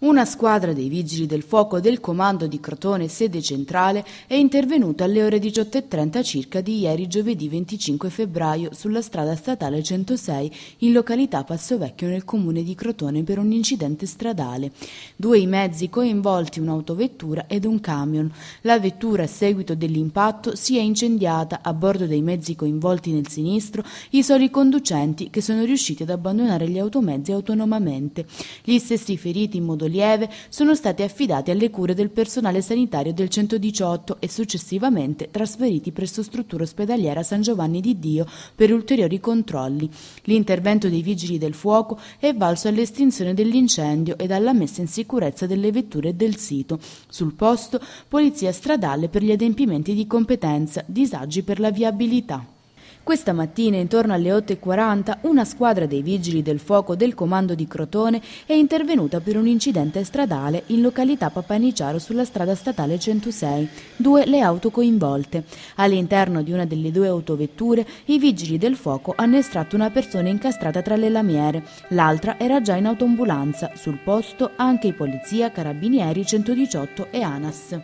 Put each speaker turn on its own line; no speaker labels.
Una squadra dei vigili del fuoco del comando di Crotone sede centrale è intervenuta alle ore 18.30 circa di ieri giovedì 25 febbraio sulla strada statale 106 in località Passovecchio nel comune di Crotone per un incidente stradale. Due i mezzi coinvolti un'autovettura ed un camion. La vettura a seguito dell'impatto si è incendiata, a bordo dei mezzi coinvolti nel sinistro i soli conducenti che sono riusciti ad abbandonare gli automezzi autonomamente. Gli stessi feriti in modo lieve sono stati affidati alle cure del personale sanitario del 118 e successivamente trasferiti presso struttura ospedaliera San Giovanni di Dio per ulteriori controlli. L'intervento dei vigili del fuoco è valso all'estinzione dell'incendio ed alla messa in sicurezza delle vetture del sito. Sul posto, polizia stradale per gli adempimenti di competenza, disagi per la viabilità. Questa mattina, intorno alle 8.40, una squadra dei vigili del fuoco del comando di Crotone è intervenuta per un incidente stradale in località Papaniciaro sulla strada statale 106, due le auto coinvolte. All'interno di una delle due autovetture, i vigili del fuoco hanno estratto una persona incastrata tra le lamiere, l'altra era già in autoambulanza, sul posto anche i polizia, carabinieri, 118 e ANAS.